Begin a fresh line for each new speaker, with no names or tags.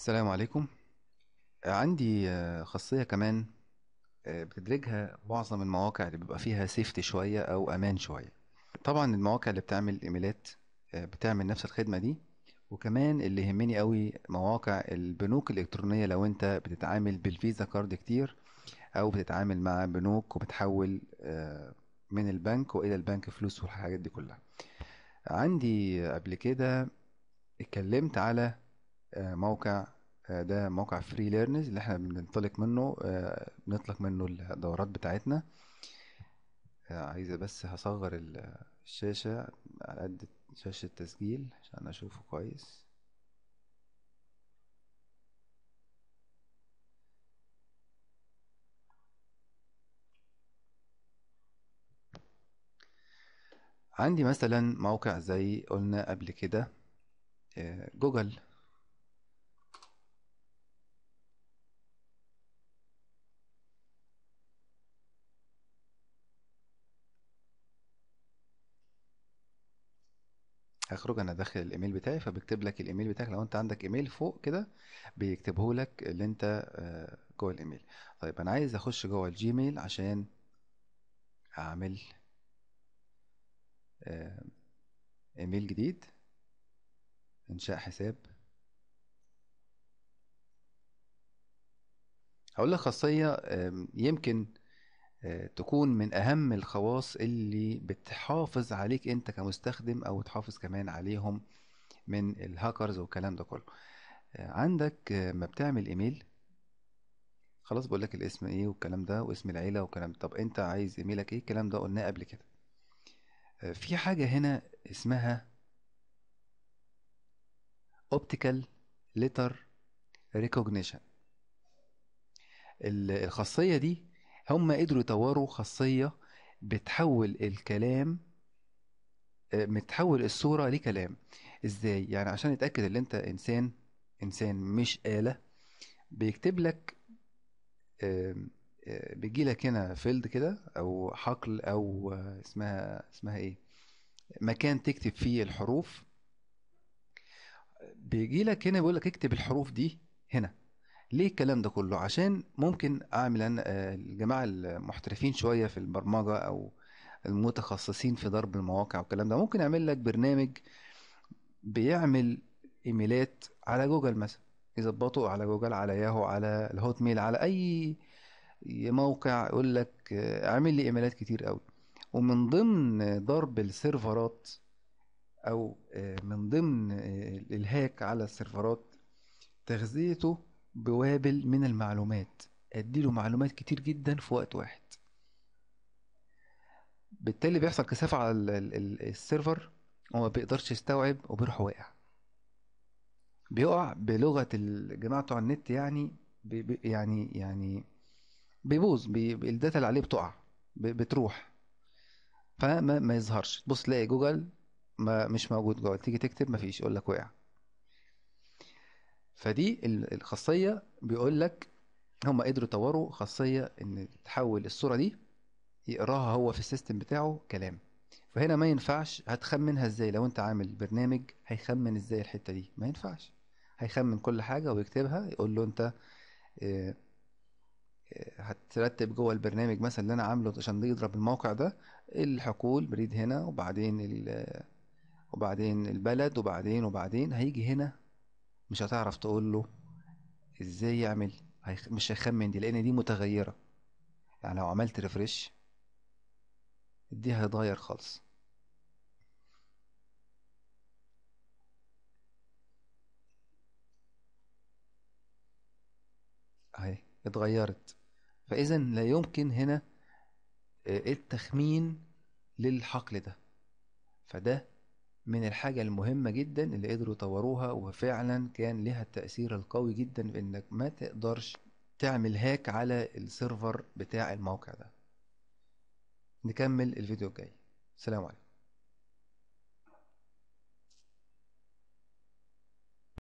السلام عليكم عندي آه، خاصية كمان آه، بتدرجها معظم المواقع اللي بيبقى فيها سيفتي شوية أو أمان شوية طبعا المواقع اللي بتعمل إيميلات آه، بتعمل نفس الخدمة دي وكمان اللي يهمني قوي مواقع البنوك الإلكترونية لو أنت بتتعامل بالفيزا كارد كتير أو بتتعامل مع بنوك وبتحول من البنك وإلى البنك فلوس والحاجات دي كلها عندي قبل كده اتكلمت على آه، موقع آه، ده موقع فري ليرنز اللي احنا بننطلق منه آه، بنطلق منه الدورات بتاعتنا عايزة بس هصغر الشاشة على قد شاشة التسجيل عشان أشوفه كويس عندي مثلا موقع زي قلنا قبل كده جوجل هخرج انا داخل الايميل بتاعي فبيكتب لك الايميل بتاعك لو انت عندك ايميل فوق كده بيكتبه لك اللي انت آه، جوه الايميل طيب انا عايز اخش جوه الجيميل عشان اعمل آه، ايميل جديد انشاء حساب هقول لك خاصيه يمكن تكون من اهم الخواص اللي بتحافظ عليك انت كمستخدم او تحافظ كمان عليهم من الهاكرز والكلام ده كله عندك ما بتعمل ايميل خلاص بقول لك الاسم ايه والكلام ده واسم العيله والكلام ده طب انت عايز ايميلك ايه الكلام ده قلناه قبل كده في حاجه هنا اسمها اوبتيكال ليتر ريكوجنيشن الخاصيه دي هم قدروا يطوروا خاصية بتحول الكلام آه، بتحول الصورة لكلام ازاي يعني عشان يتأكد ان انت انسان انسان مش آلة بيكتب لك آه، بيجي لك هنا فيلد كده او حقل او آه، اسمها اسمها ايه مكان تكتب فيه الحروف بيجي لك هنا بيقول لك اكتب الحروف دي هنا ليه الكلام ده كله عشان ممكن اعمل انا آه، الجماعه المحترفين شويه في البرمجه او المتخصصين في ضرب المواقع والكلام ده ممكن اعمل لك برنامج بيعمل ايميلات على جوجل مثلا يظبطه على جوجل على ياهو على الهوت ميل على اي موقع يقول لك آه، اعمل لي ايميلات كتير قوي ومن ضمن ضرب السيرفرات او آه، من ضمن الهاك على السيرفرات تغذيته بوابل من المعلومات اديله معلومات كتير جدا في وقت واحد بالتالي بيحصل كثافة على السيرفر وما بيقدرش يستوعب وبيروح واقع بيقع بلغة الجماعة بتوع النت يعني بي يعني يعني بيبوظ بي الداتا اللي عليه بتقع بتروح فما ما يظهرش تبص تلاقي جوجل ما مش موجود جوجل تيجي تكتب مفيش يقول لك وقع فدي الخاصية بيقول لك هم قدروا يطوروا خاصية ان تحول الصورة دي يقراها هو في السيستم بتاعه كلام فهنا ما ينفعش هتخمنها ازاي لو انت عامل برنامج هيخمن ازاي الحتة دي ما ينفعش هيخمن كل حاجة ويكتبها يقول له انت آه، آه، هترتب جوه البرنامج مثلا اللي انا عامله عشان يضرب الموقع ده الحقول بريد هنا وبعدين وبعدين البلد وبعدين وبعدين هيجي هنا مش هتعرف تقول له ازاي يعمل مش هيخمن دي لان دي متغيره يعني لو عملت ريفرش دي هيتغير خالص اهي اتغيرت فاذا لا يمكن هنا آه، التخمين للحقل ده فده من الحاجة المهمة جدا اللي قدروا يطوروها وفعلا كان لها التأثير القوي جدا في انك ما تقدرش تعمل هاك على السيرفر بتاع الموقع ده نكمل الفيديو الجاي سلام عليكم